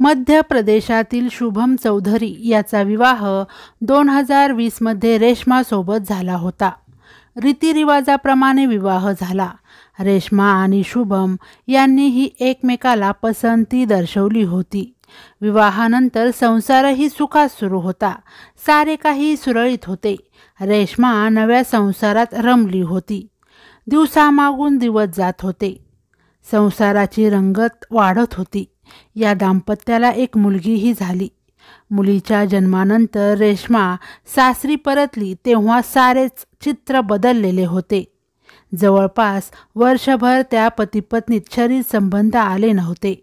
मध्य प्रदेशातील शुभम चौधरी याचा विवाह दोन हजार वीसमध्ये रेश्मासोबत झाला होता रीतिरिवाजाप्रमाणे विवाह झाला रेश्मा आणि शुभम यांनीही एकमेकाला पसंती दर्शवली होती विवाहानंतर संसारही सुखात सुरू होता सारे काही सुरळीत होते रेश्मा नव्या संसारात रमली होती दिवसामागून दिवस जात होते संसाराची रंगत वाढत होती या दाम्पत्याला एक मुलगीही झाली मुलीच्या जन्मानंतर रेश्मा सासरी परतली तेव्हा सारेच चित्र बदललेले होते जवळपास वर्षभर त्या पतीपत्नीत शरीर संबंध आले नव्हते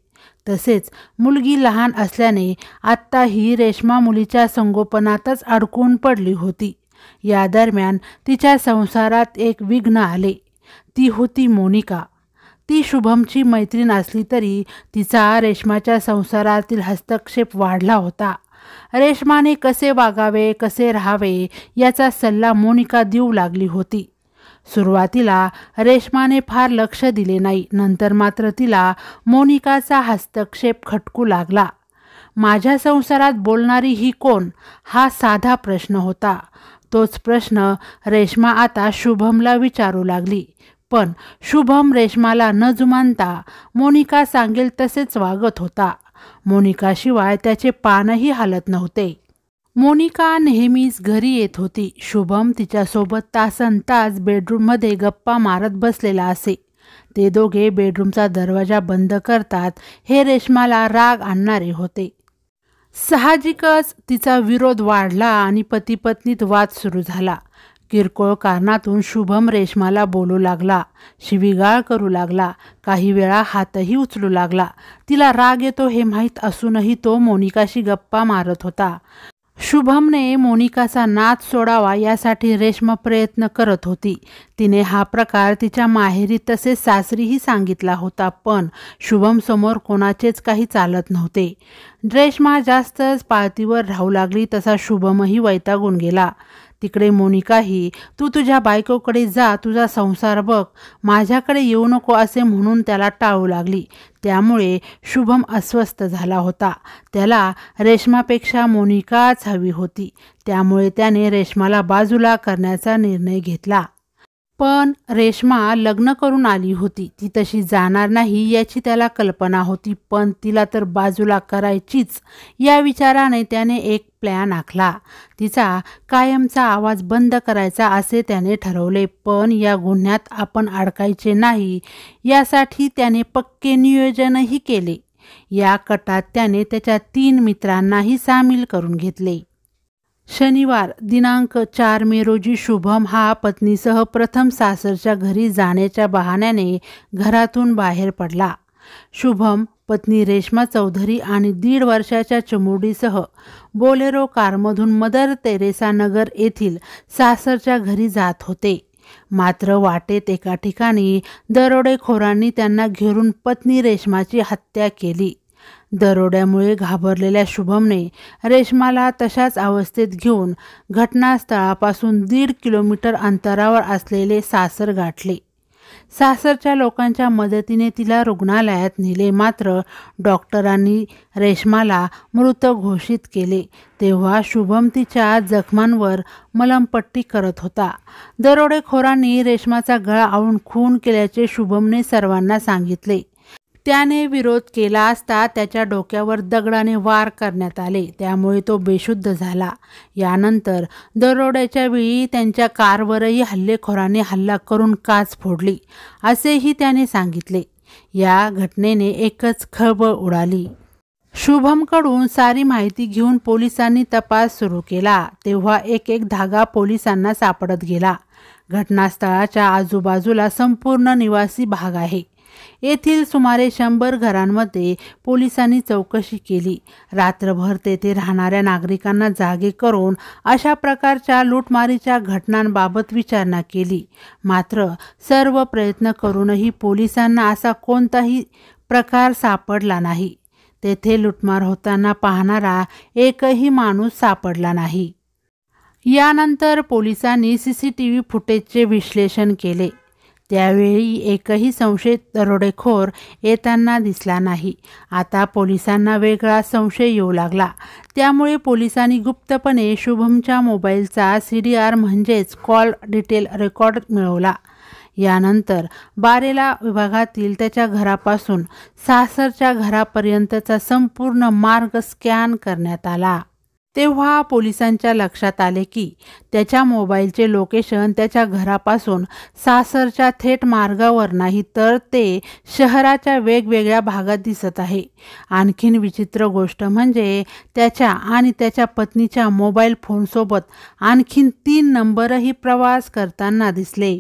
तसेच मुलगी लहान असल्याने आत्ताही ही रेश्मा मुलीच्या संगोपनातच अडकून पडली होती या दरम्यान तिच्या संसारात एक विघ्न आले ती होती मोनिका ती शुभमची मैत्रीण असली तरी तिचा रेश्माच्या संसारातील हस्तक्षेप वाढला होता रेश्माने कसे वागावे कसे राहावे याचा सल्ला मोनिका देऊ लागली होती सुरुवातीला रेश्माने फार लक्ष दिले नाही नंतर मात्र तिला मोनिकाचा हस्तक्षेप खटकू लागला माझ्या संसारात बोलणारी ही कोण हा साधा प्रश्न होता तोच प्रश्न रेश्मा आता शुभमला विचारू लागली पण शुभम रेश्माला न जुमानता मोनिका सांगेल तसेच वागत होता मोनिकाशिवाय त्याचे पानही हालत नव्हते मोनिका नेहमीच घरी येत होती शुभम तिच्यासोबत तासन तास बेडरूममध्ये गप्पा मारत बसलेला असे ते दोघे बेडरूमचा दरवाजा बंद करतात हे रेश्माला राग आणणारे होते साहजिकच तिचा विरोध वाढला आणि पतीपत्नीत वाद सुरू झाला किरकोळ कारणातून शुभम रेशमाला बोलू लागला शिविगाळ करू लागला काही वेळा हातही उचलू लागला तिला राग येतो हे माहीत असूनही तो मोनिकाशी गप्पा मारत होता शुभमने मोनिकाचा नाच सोडावा यासाठी रेश्मा प्रयत्न करत होती तिने हा प्रकार तिच्या माहेरी तसेच सासरीही सांगितला होता पण शुभम समोर कोणाचेच काही चालत नव्हते रेश्मा जास्तच पाळतीवर राहू लागली तसा शुभमही वैतागून गेला तिकडे मोनिकाही तू तुझ्या बायकोकडे जा तुझा संसार बघ माझ्याकडे येऊ नको असे म्हणून त्याला टाळू लागली त्यामुळे शुभम अस्वस्थ झाला होता त्याला रेश्मापेक्षा मोनिकाच हवी होती त्यामुळे त्याने रेश्माला बाजूला करण्याचा निर्णय घेतला पण रेश्मा लग्न करून आली होती ती तशी जाणार नाही याची त्याला कल्पना होती पण तिला तर बाजूला करायचीच या विचाराने त्याने एक प्लॅन आखला तिचा कायमचा आवाज बंद करायचा असे त्याने ठरवले पण या गुन्ह्यात आपण अडकायचे नाही यासाठी त्याने पक्के नियोजनही केले या कटात त्याने त्याच्या तीन मित्रांनाही सामील करून घेतले शनिवार दिनांक चार मे रोजी शुभम हा पत्नीसह प्रथम सासरच्या घरी जाण्याच्या बहाण्याने घरातून बाहेर पडला शुभम पत्नी रेश्मा चौधरी आणि दीड वर्षाच्या चमुडीसह बोलेरो कारमधून मदर तेरेसा नगर येथील सासरच्या घरी जात होते मात्र वाटेत एका ठिकाणी दरोडेखोरांनी त्यांना घेरून पत्नी रेश्माची हत्या केली दरोड्यामुळे घाबरलेल्या शुभमने रेश्माला तशाच अवस्थेत घेऊन घटनास्थळापासून दीड किलोमीटर अंतरावर असलेले सासर गाठले सासरच्या लोकांच्या मदतीने तिला रुग्णालयात नेले मात्र डॉक्टरांनी रेश्माला मृत घोषित केले तेव्हा शुभम तिच्या जखमांवर मलमपट्टी करत होता दरोडेखोरांनी रेश्माचा गळा आवून खून केल्याचे शुभमने सर्वांना सांगितले त्याने विरोध केला असता त्याच्या डोक्यावर दगडाने वार करण्यात आले त्यामुळे तो बेशुद्ध झाला यानंतर दरोड्याच्या वेळी त्यांच्या कारवरही हल्लेखोराने हल्ला करून काच फोडली असेही त्याने सांगितले या घटनेने एकच खळबळ उडाली शुभमकडून सारी माहिती घेऊन पोलिसांनी तपास सुरू केला तेव्हा एक एक धागा पोलिसांना सापडत गेला घटनास्थळाच्या आजूबाजूला संपूर्ण निवासी भाग आहे येथील सुमारे शंभर घरांमध्ये पोलिसांनी चौकशी केली रात्रभर तेथे राहणाऱ्या नागरिकांना जागे करून अशा प्रकारच्या लुटमारीच्या घटनांबाबत विचारणा केली मात्र सर्व प्रयत्न करूनही पोलिसांना असा कोणताही प्रकार सापडला नाही तेथे लुटमार होताना पाहणारा एकही माणूस सापडला नाही यानंतर पोलिसांनी सी सी टी व्ही फुटेजचे विश्लेषण केले त्यावेळी एकही संशयित दरोडेखोर येताना दिसला नाही आता पोलिसांना वेगळा संशय येऊ लागला त्यामुळे पोलिसांनी गुप्तपणे शुभमच्या मोबाईलचा सी डी आर म्हणजेच कॉल डिटेल रेकॉर्ड मिळवला यानंतर बारेला विभागातील त्याच्या घरापासून सासरच्या घरापर्यंतचा संपूर्ण मार्ग स्कॅन करण्यात आला तेव्हा पोलिसांच्या लक्षात आले की त्याच्या मोबाईलचे लोकेशन त्याच्या घरापासून सासरच्या थेट मार्गावर नाही तर ते शहराच्या वेगवेगळ्या भागात दिसत आहे आणखीन विचित्र गोष्ट म्हणजे त्याच्या आणि त्याच्या पत्नीच्या मोबाईल फोनसोबत आणखीन तीन नंबरही प्रवास करताना दिसले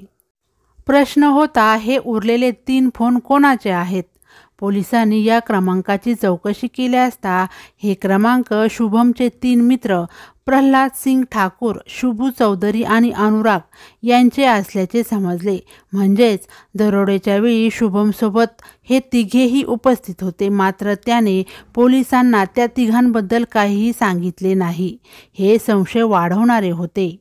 प्रश्न होता हे उरलेले तीन फोन कोणाचे आहेत पोलिसांनी या क्रमांकाची चौकशी केली असता हे क्रमांक शुभमचे तीन मित्र प्रल्हाद सिंग ठाकूर शुभू चौधरी आणि अनुराग यांचे असल्याचे समजले म्हणजेच दरोडेच्या वेळी शुभमसोबत हे तिघेही उपस्थित होते मात्र त्याने पोलिसांना त्या तिघांबद्दल काहीही सांगितले नाही हे संशय वाढवणारे होते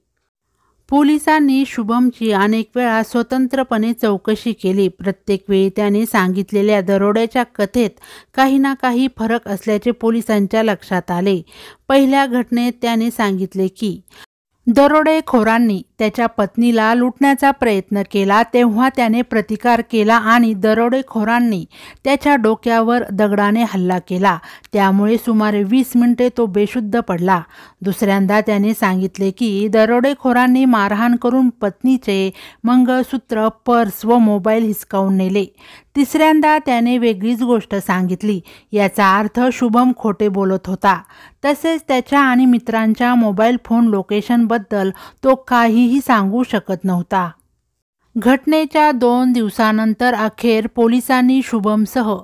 पोलिसांनी शुभमची अनेक वेळा स्वतंत्रपणे चौकशी केली प्रत्येक वेळी त्याने सांगितलेल्या दरोड्याच्या कथेत काही ना काही फरक असल्याचे पोलिसांच्या लक्षात आले पहिल्या घटनेत त्याने सांगितले की दरोडेखोरांनी त्याच्या पत्नीला लुटण्याचा प्रयत्न केला तेव्हा त्याने प्रतिकार केला आणि दरोडेखोरांनी त्याच्या डोक्यावर दगडाने हल्ला केला त्यामुळे सुमारे वीस मिनिटे तो बेशुद्ध पडला दुसऱ्यांदा त्याने सांगितले की दरोडेखोरांनी मारहाण करून पत्नीचे मंगळसूत्र पर्स व मोबाईल हिसकावून नेले तिसऱ्यांदा त्याने वेगळीच गोष्ट सांगितली याचा अर्थ शुभम खोटे बोलत होता तसेच त्याच्या आणि मित्रांच्या मोबाईल फोन लोकेशनबद्दल तो काही ही सांगू शकत नव्हता घटनेच्या दोन दिवसानंतर अखेर पोलिसांनी शुभमसह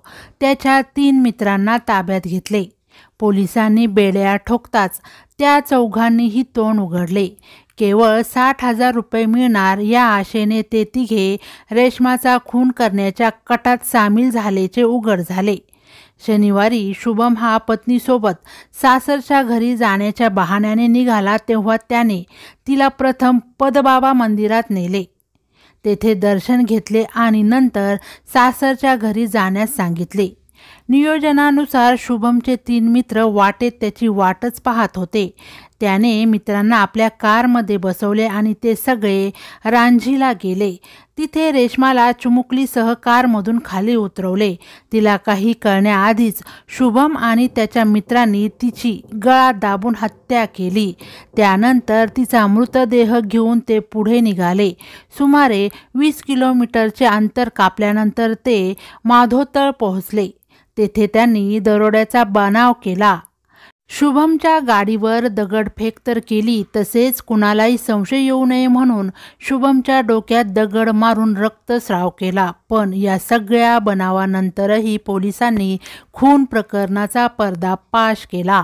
त्याच्या तीन मित्रांना ताब्यात घेतले पोलिसांनी बेड्या ठोकताच त्या चौघांनीही तोंड उघडले केवळ साठ हजार रुपये मिळणार या आशेने ते तिघे रेशमाचा खून करण्याच्या कटात सामील झाल्याचे उघड झाले शनिवारी शुभम हा पत्नीसोबत सासरच्या घरी जाण्याच्या बहाण्याने निघाला तेव्हा त्याने तिला प्रथम पदबाबा मंदिरात नेले तेथे दर्शन घेतले आणि नंतर सासरच्या घरी जाण्यास सांगितले नियोजनानुसार शुभमचे तीन मित्र वाटेत त्याची वाटच पाहत होते त्याने मित्रांना आपल्या कारमध्ये बसवले आणि ते सगळे रांझीला गेले तिथे रेश्माला चुमुकलीसह कारमधून खाली उतरवले तिला काही कळण्याआधीच शुभम आणि त्याच्या मित्रांनी तिची गळा दाबून हत्या केली त्यानंतर तिचा मृतदेह घेऊन ते पुढे निघाले सुमारे वीस किलोमीटरचे अंतर कापल्यानंतर ते माधोतळ पोहोचले तेथे त्यांनी दरोड्याचा बनाव केला शुभमच्या गाडीवर दगडफेक तर केली तसेच कुणालाही संशय येऊ नये म्हणून शुभमच्या डोक्यात दगड मारून रक्तस्राव केला पण या सगळ्या बनावानंतरही पोलिसांनी खून प्रकरणाचा पर्दापाश केला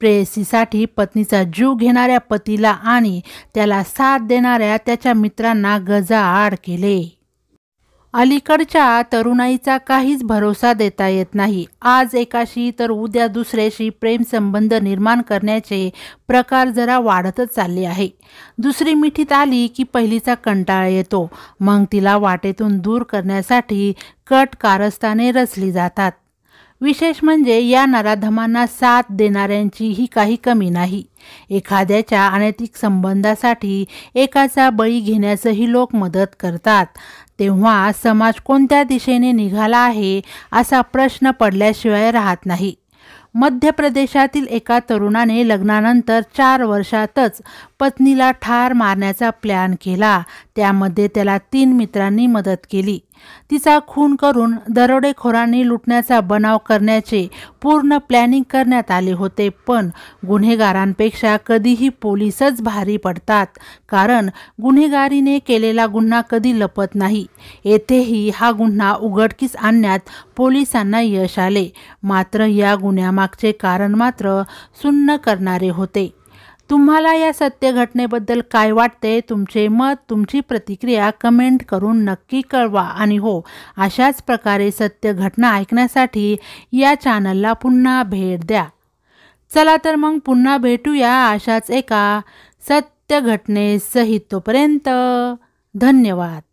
प्रेयसीसाठी पत्नीचा जीव घेणाऱ्या पतीला आणि त्याला साथ देणाऱ्या त्याच्या मित्रांना गजाआड केले अलीकडच्या तरुणाईचा काहीच भरोसा देता येत नाही आज एकाशी तर उद्या दुसऱ्याशी प्रेमसंबंध निर्माण करण्याचे प्रकार जरा वाढतच चालले आहे दुसरी मिठीत आली की पहिलीचा कंटाळा येतो मग तिला वाटेतून दूर करण्यासाठी कट कारस्थाने रचली जातात विशेष म्हणजे या नराधमांना साथ देणाऱ्यांची ही काही कमी नाही एखाद्याच्या अनैतिक संबंधासाठी एकाचा बळी घेण्यासही लोक मदत करतात तेव्हा समाज कोणत्या दिशेने निघाला आहे असा प्रश्न पडल्याशिवाय राहत नाही मध्य प्रदेशातील एका तरुणाने लग्नानंतर चार वर्षातच पत्नीला ठार मारण्याचा प्लॅन केला त्यामध्ये त्याला तीन मित्रांनी मदत केली तिचा खून करून दरोडेखोरांनी लुटण्याचा बनाव करण्याचे पूर्ण प्लॅनिंग करण्यात आले होते पण गुन्हेगारांपेक्षा कधीही पोलीसच भारी पडतात कारण गुन्हेगारीने केलेला गुन्हा कधी लपत नाही येथेही हा गुन्हा उघडकीस आणण्यात पोलिसांना यश आले मात्र या गुन्ह्यामागचे कारण मात्र सुन्न करणारे होते तुम्हाला या सत्य घटनेबद्दल काय वाटते तुमचे मत तुमची प्रतिक्रिया कमेंट करून नक्की कळवा आणि हो अशाच प्रकारे सत्य घटना ऐकण्यासाठी या चॅनलला पुन्हा भेट द्या चला तर मग पुन्हा भेटूया अशाच एका सत्य घटनेसहित तोपर्यंत धन्यवाद